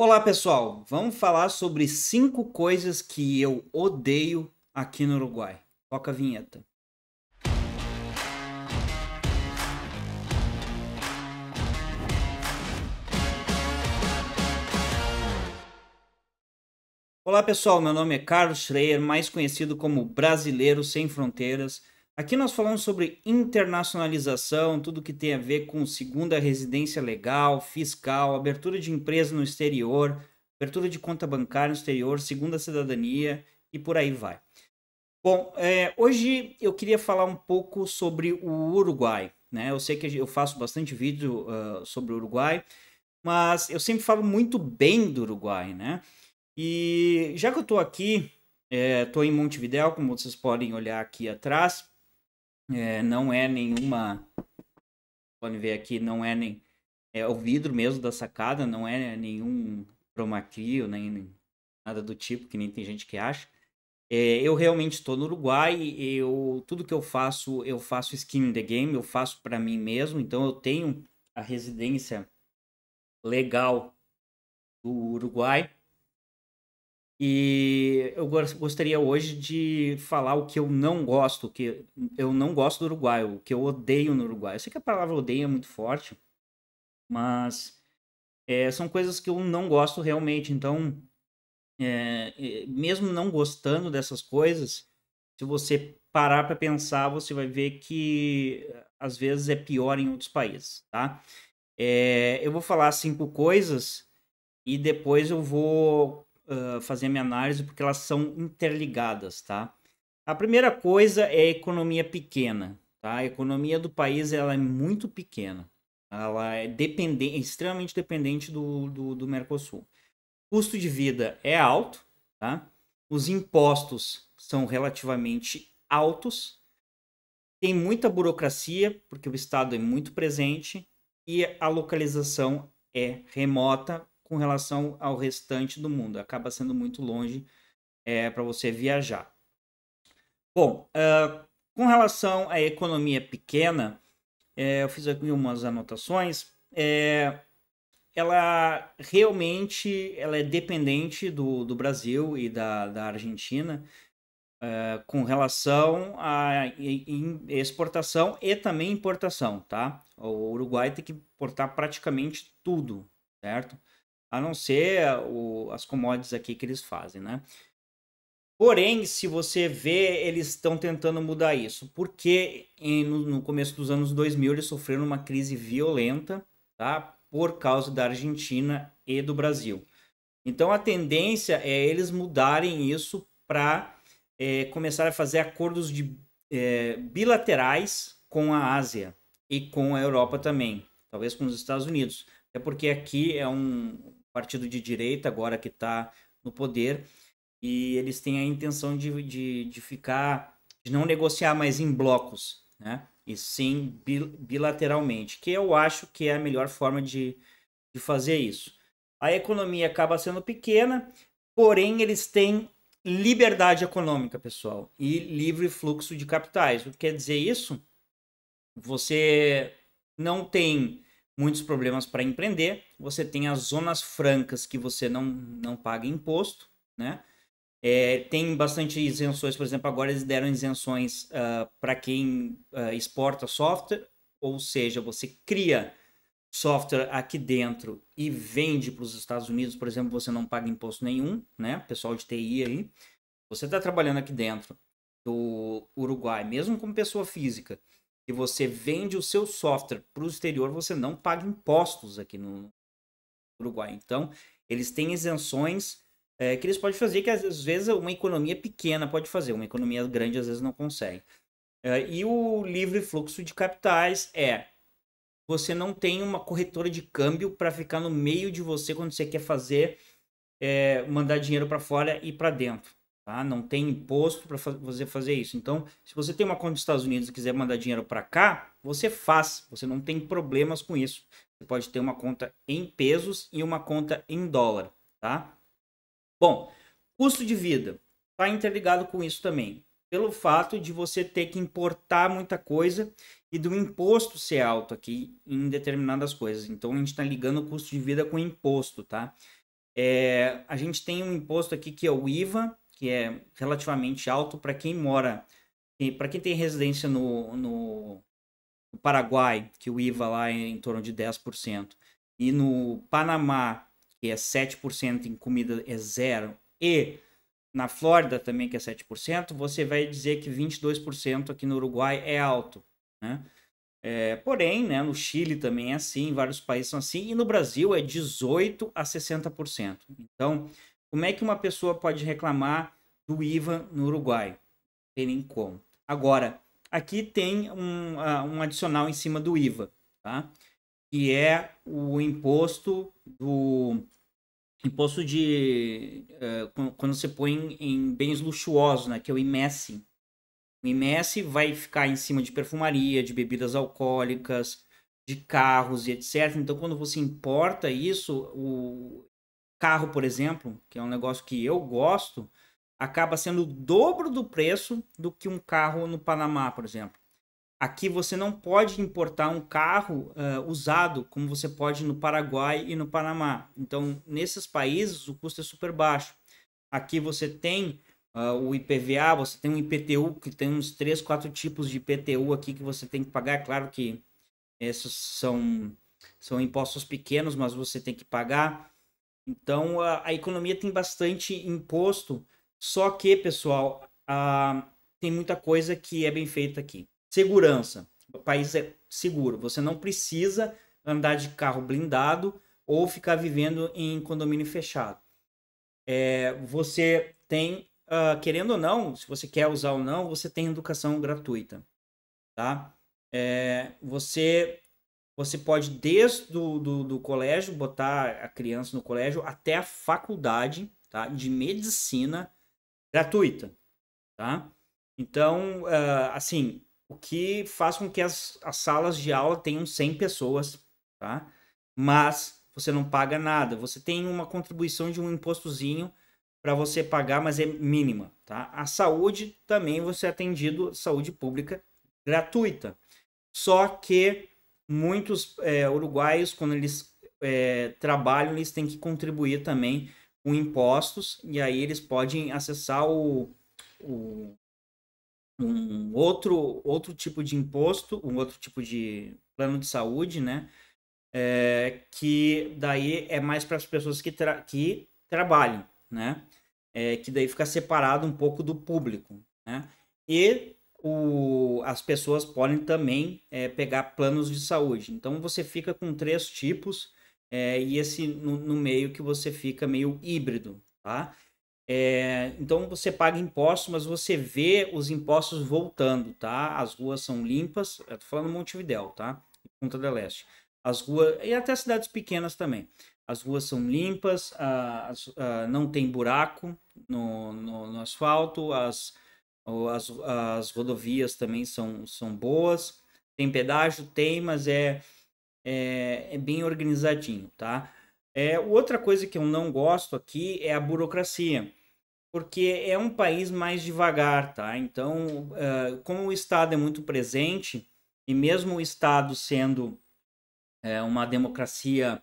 Olá, pessoal. Vamos falar sobre cinco coisas que eu odeio aqui no Uruguai. Toca a vinheta. Olá, pessoal. Meu nome é Carlos Schreier, mais conhecido como Brasileiro Sem Fronteiras. Aqui nós falamos sobre internacionalização, tudo que tem a ver com segunda residência legal, fiscal, abertura de empresa no exterior, abertura de conta bancária no exterior, segunda cidadania e por aí vai. Bom, é, hoje eu queria falar um pouco sobre o Uruguai. Né? Eu sei que eu faço bastante vídeo uh, sobre o Uruguai, mas eu sempre falo muito bem do Uruguai, né? E já que eu estou aqui, estou é, em Montevidéu, como vocês podem olhar aqui atrás, é, não é nenhuma. Podem ver aqui, não é nem. É o vidro mesmo da sacada, não é nenhum chroma key, nem, nem nada do tipo, que nem tem gente que acha. É, eu realmente estou no Uruguai, eu tudo que eu faço, eu faço skin in the game, eu faço para mim mesmo, então eu tenho a residência legal do Uruguai. E eu gostaria hoje de falar o que eu não gosto, que eu não gosto do Uruguai, o que eu odeio no Uruguai. Eu sei que a palavra odeio é muito forte, mas é, são coisas que eu não gosto realmente. Então, é, é mesmo não gostando dessas coisas, se você parar para pensar, você vai ver que é, às vezes é pior em outros países, tá? É, eu vou falar cinco coisas e depois eu vou uh, fazer a minha análise porque elas são interligadas, tá? A primeira coisa é a economia pequena, tá? A economia do país ela é muito pequena, ela é dependente, é extremamente dependente do, do, do Mercosul. O custo de vida é alto, tá? Os impostos são relativamente altos, tem muita burocracia, porque o Estado é muito presente, e a localização é remota com relação ao restante do mundo. Acaba sendo muito longe é, para você viajar. Bom, uh, com relação à economia pequena, é, eu fiz aqui umas anotações. É, ela realmente ela é dependente do, do Brasil e da, da Argentina uh, com relação à exportação e também importação, tá? O Uruguai tem que importar praticamente tudo, certo? a não ser o, as commodities aqui que eles fazem, né? Porém, se você vê, eles estão tentando mudar isso, porque em, no, no, começo dos anos 2000 eles sofreram uma crise violenta, tá? Por causa da Argentina e do Brasil. Então a tendência é eles mudarem isso para é, eh, começar a fazer acordos de, é, bilaterais com a Ásia e com a Europa também, talvez com os Estados Unidos. É porque aqui é um partido de direita agora que está no poder, e eles têm a intenção de, de, de ficar, de não negociar mais em blocos, né? E sim bilateralmente, que eu acho que é a melhor forma de, de fazer isso. A economia acaba sendo pequena, porém eles têm liberdade econômica, pessoal, e livre fluxo de capitais. O que quer dizer isso? Você não tem muitos problemas para empreender. Você tem as zonas francas que você não, não paga imposto, né? É, tem bastante isenções, por exemplo, agora eles deram isenções uh, ah, para quem uh, exporta software, ou seja, você cria software aqui dentro e vende para os Estados Unidos, por exemplo, você não paga imposto nenhum, né? Pessoal de TI aí, você está trabalhando aqui dentro do Uruguai, mesmo como pessoa física, e você vende o seu software para o exterior, você não paga impostos aqui no Uruguai. Então, eles têm isenções é, que eles podem fazer, que às vezes uma economia pequena pode fazer, uma economia grande às vezes não consegue. É, e o livre fluxo de capitais é você não tem uma corretora de câmbio para ficar no meio de você quando você quer fazer é, mandar dinheiro para fora e para dentro. Tá? Não tem imposto para você fazer isso. Então, se você tem uma conta nos Estados Unidos e quiser mandar dinheiro para cá, você faz. Você não tem problemas com isso. Você pode ter uma conta em pesos e uma conta em dólar. Tá? Bom, custo de vida está interligado com isso também. Pelo fato de você ter que importar muita coisa e do imposto ser alto aqui em determinadas coisas. Então a gente está ligando o custo de vida com o imposto, tá? É, a gente tem um imposto aqui que é o IVA, que é relativamente alto para quem mora, para quem tem residência no, no, no Paraguai, que o IVA lá é em torno de 10%, e no Panamá, que é 7% em comida é zero, e na Flórida também, que é 7%, você vai dizer que 22% aqui no Uruguai é alto, né? É, porém, né, no Chile também é assim, vários países são assim, e no Brasil é 18% a 60%. Então, como é que uma pessoa pode reclamar do IVA no Uruguai? tem nem como. Agora, aqui tem um, uh, um adicional em cima do IVA, tá? que é o imposto do imposto de uh, quando você põe em, em, bens luxuosos, né, que é o IMS. O IMS vai ficar em cima de perfumaria, de bebidas alcoólicas, de carros e etc. Então, quando você importa isso, o, carro, por exemplo, que é um negócio que eu gosto, acaba sendo o dobro do preço do que um carro no Panamá, por exemplo. Aqui você não pode importar um carro uh, usado como você pode no Paraguai e no Panamá. Então, nesses países, o custo é super baixo. Aqui você tem uh, o IPVA, você tem o IPTU, que tem uns 3, 4 tipos de IPTU aqui que você tem que pagar. É claro que esses são, são impostos pequenos, mas você tem que pagar. Então a, a economia tem bastante imposto, só que, pessoal, a, tem muita coisa que é bem feita aqui. Segurança. O país é seguro. Você não precisa andar de carro blindado ou ficar vivendo em condomínio fechado. É, você tem, uh, querendo ou não, se você quer usar ou não, você tem educação gratuita, tá? É, você você pode, desde do, do, do, colégio, botar a criança no colégio até a faculdade tá? de medicina gratuita. Tá? Então, uh, assim, o que faz com que as, as salas de aula tenham 100 pessoas, tá? mas você não paga nada. Você tem uma contribuição de um impostozinho para você pagar, mas é mínima. Tá? A saúde também você é atendido, saúde pública gratuita. Só que muitos é, uruguaios, quando eles é, trabalham, eles têm que contribuir também com impostos, e aí eles podem acessar o, o um outro, outro tipo de imposto, um outro tipo de plano de saúde, né? É, que daí é mais para as pessoas que, tra que trabalham, né? É, que daí fica separado um pouco do público, né? E o, as pessoas podem também é, pegar planos de saúde. Então você fica com três tipos é, e esse no, no, meio que você fica meio híbrido, tá? É, então você paga impostos, mas você vê os impostos voltando, tá? As ruas são limpas, eu tô falando Montevidéu, tá? Ponta del Leste. As ruas, e até cidades pequenas também. As ruas são limpas, ah, as, ah, não tem buraco no, no, no asfalto, as, as, as rodovias também são, são boas. Tem pedágio? Tem, mas é, é, é bem organizadinho, tá? É, outra coisa que eu não gosto aqui é a burocracia, porque é um país mais devagar, tá? Então, uh, como o Estado é muito presente, e mesmo o Estado sendo é, uma democracia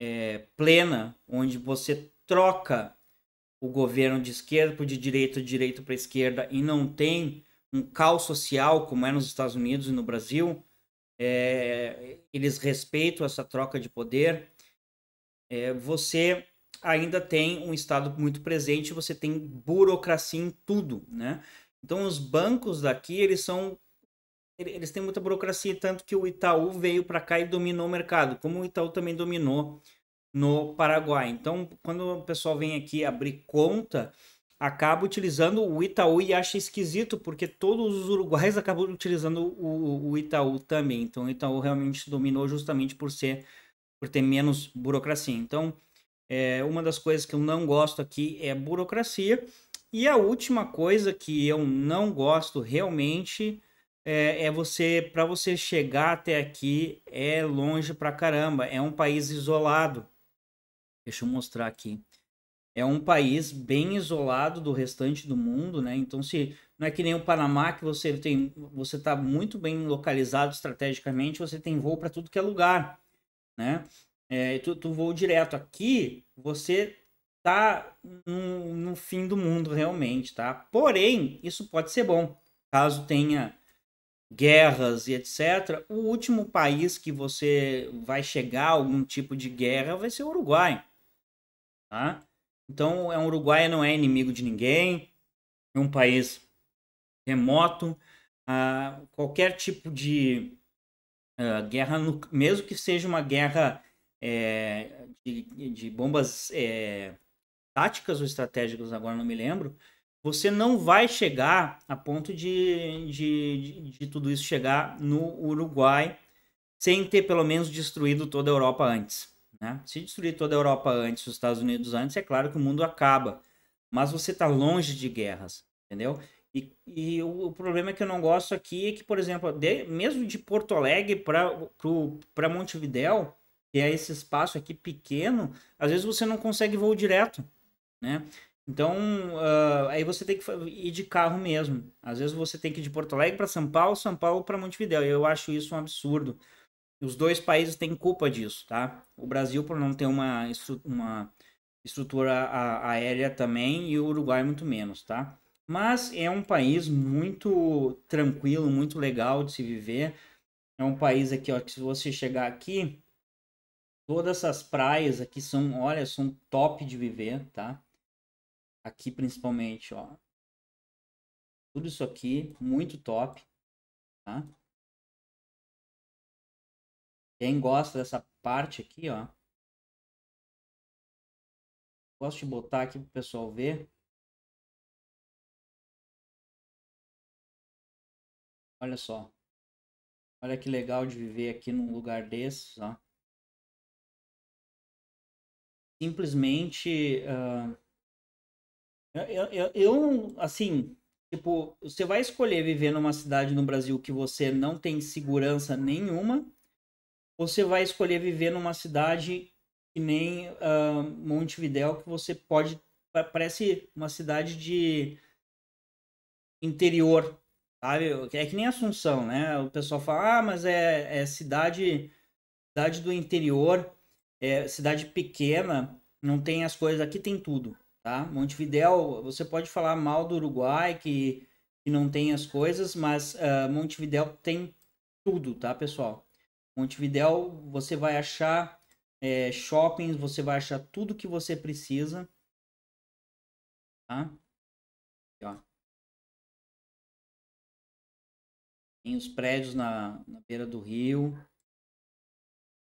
é, plena, onde você troca o governo de esquerda para de direita, de direita para esquerda e não tem um caos social como é nos Estados Unidos e no Brasil, é, eles respeitam essa troca de poder. É, você ainda tem um Estado muito presente, você tem burocracia em tudo, né? Então os bancos daqui eles são eles têm muita burocracia tanto que o Itaú veio para cá e dominou o mercado, como o Itaú também dominou no Paraguai. Então, quando o pessoal vem aqui abrir conta, acaba utilizando o Itaú e acha esquisito, porque todos os uruguais acabam utilizando o, o Itaú também. Então, o Itaú realmente dominou justamente por ser por ter menos burocracia. Então, é, uma das coisas que eu não gosto aqui é burocracia. E a última coisa que eu não gosto realmente é, é você, para você chegar até aqui é longe pra caramba, é um país isolado. Deixa eu mostrar aqui. É um país bem isolado do restante do mundo, né? Então, se não é que nem o Panamá, que você tem, você está muito bem localizado estrategicamente, você tem voo para tudo que é lugar, né? É, tu, tu voo direto. Aqui, você tá no, no, fim do mundo realmente, tá? Porém, isso pode ser bom, caso tenha guerras e etc. O último país que você vai chegar a algum tipo de guerra vai ser o Uruguai. Tá? Então, é um Uruguai não é inimigo de ninguém, é um país remoto. Ah, qualquer tipo de ah, guerra, no, mesmo que seja uma guerra é, de, de, bombas é, táticas ou estratégicas, agora não me lembro, você não vai chegar a ponto de, de, de, de tudo isso chegar no Uruguai sem ter pelo menos destruído toda a Europa antes. Né? Se destruir toda a Europa antes, os Estados Unidos antes, é claro que o mundo acaba. Mas você está longe de guerras, entendeu? E, e o, o, problema que eu não gosto aqui é que, por exemplo, de, mesmo de Porto Alegre para Montevidéu, que é esse espaço aqui pequeno, às vezes você não consegue voo direto, né? Então, uh, aí você tem que ir de carro mesmo. Às vezes você tem que ir de Porto Alegre para São Paulo, São Paulo para Montevidéu. Eu acho isso um absurdo os dois países têm culpa disso, tá? O Brasil por não ter uma, estru uma estrutura aérea também e o Uruguai muito menos, tá? Mas é um país muito tranquilo, muito legal de se viver. É um país aqui, ó, que se você chegar aqui, todas essas praias aqui são, olha, são top de viver, tá? Aqui principalmente, ó. Tudo isso aqui, muito top, tá? Quem gosta dessa parte aqui, ó. Gosto de botar aqui pro pessoal ver. Olha só. Olha que legal de viver aqui num lugar desses, ó. Simplesmente. Uh, eu, eu, eu, assim, tipo, você vai escolher viver numa cidade no Brasil que você não tem segurança nenhuma, você vai escolher viver numa cidade que nem uh, Montevidéu, que você pode. Parece uma cidade de interior, sabe? É que nem Assunção, né? O pessoal fala, ah, mas é, é cidade, cidade do interior, é cidade pequena, não tem as coisas. Aqui tem tudo, tá? Montevidéu, você pode falar mal do Uruguai, que, que não tem as coisas, mas uh, Montevidéu tem tudo, tá, pessoal? Montevidéu, você vai achar é, shoppings, você vai achar tudo que você precisa. Tá? Aqui, ó. Tem os prédios na, na beira do rio.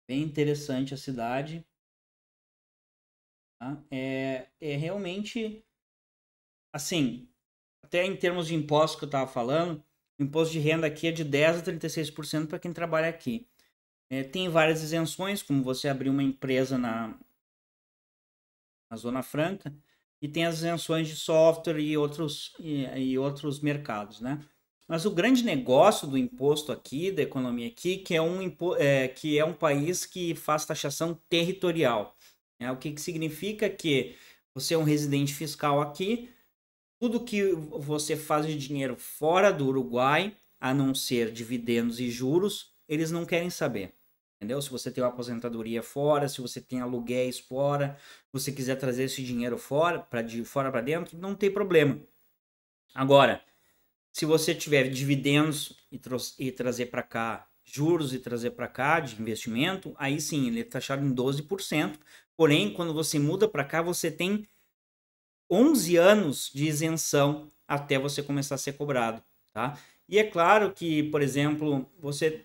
Bem interessante a cidade. Tá? É, é realmente assim, até em termos de imposto que eu estava falando, o imposto de renda aqui é de 10 a 36% para quem trabalha aqui. É, tem várias isenções, como você abrir uma empresa na, na Zona Franca, e tem as isenções de software e outros, e, e outros mercados, né? Mas o grande negócio do imposto aqui, da economia aqui, que é um, é, que é um país que faz taxação territorial. Né? O que, que significa que você é um residente fiscal aqui, tudo que você faz de dinheiro fora do Uruguai, a não ser dividendos e juros, eles não querem saber entendeu? Se você tem uma aposentadoria fora, se você tem aluguéis fora, você quiser trazer esse dinheiro fora, para de fora para dentro, não tem problema. Agora, se você tiver dividendos e, e trazer para cá juros e trazer para cá de investimento, aí sim, ele é taxado em 12%. Porém, quando você muda para cá, você tem 11 anos de isenção até você começar a ser cobrado, tá? E é claro que, por exemplo, você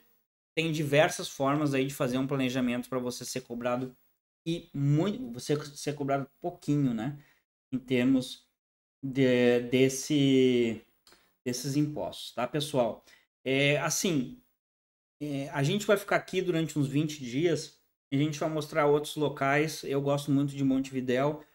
tem diversas formas aí de fazer um planejamento para você ser cobrado e muito você ser cobrado pouquinho, né? Em termos de, desse desses impostos, tá, pessoal? É, assim, é, a gente vai ficar aqui durante uns 20 dias a gente vai mostrar outros locais. Eu gosto muito de Montevidéu.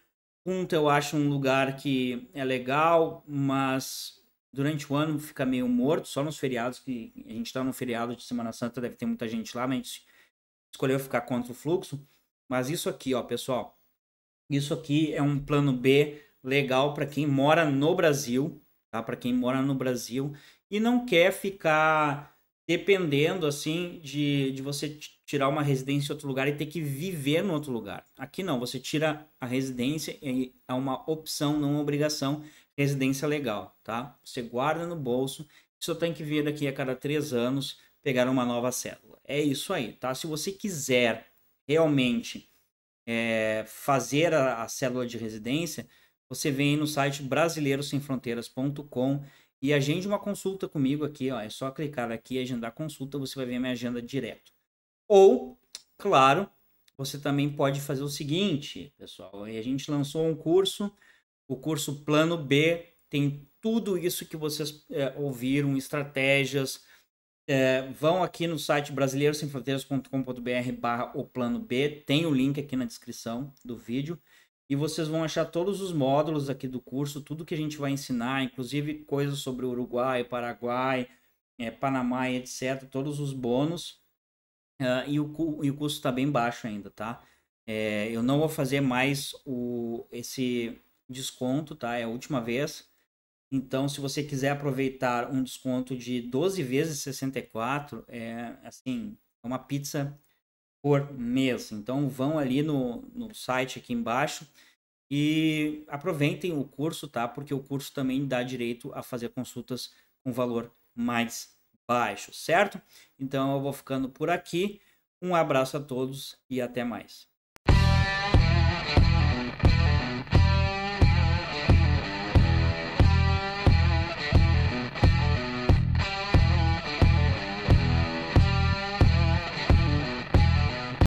Punta eu acho um lugar que é legal, mas durante o ano fica meio morto, só nos feriados, que a gente está no feriado de Semana Santa, deve ter muita gente lá, mas a gente escolheu ficar contra o fluxo. Mas isso aqui, ó, pessoal, isso aqui é um plano B legal para quem mora no Brasil, tá? Para quem mora no Brasil e não quer ficar dependendo assim de, de você tirar uma residência em outro lugar e ter que viver no outro lugar. Aqui não, você tira a residência e é uma opção, não uma obrigação residência legal, tá? Você guarda no bolso, só tem que vir aqui a cada três anos pegar uma nova célula. É isso aí, tá? Se você quiser realmente é, fazer a, a, célula de residência, você vem no site brasileirosemfronteiras.com e agende uma consulta comigo aqui, ó. É só clicar aqui agendar consulta, você vai ver minha agenda direto. Ou, claro, você também pode fazer o seguinte, pessoal, a gente lançou um curso o curso Plano B tem tudo isso que vocês é, ouviram, estratégias. É, vão aqui no site brasileirosemfronteiras.com.br barra o plano B, tem o link aqui na descrição do vídeo. E vocês vão achar todos os módulos aqui do curso, tudo que a gente vai ensinar, inclusive coisas sobre Uruguai, Paraguai, é, Panamá, etc. Todos os bônus. É, e, o, e o custo está bem baixo ainda, tá? É, eu não vou fazer mais o, esse desconto, tá? É a última vez. Então, se você quiser aproveitar um desconto de 12 vezes 64, é assim, é uma pizza por mês. Então, vão ali no, no site aqui embaixo e aproveitem o curso, tá? Porque o curso também dá direito a fazer consultas com valor mais baixo, certo? Então, eu vou ficando por aqui. Um abraço a todos e até mais.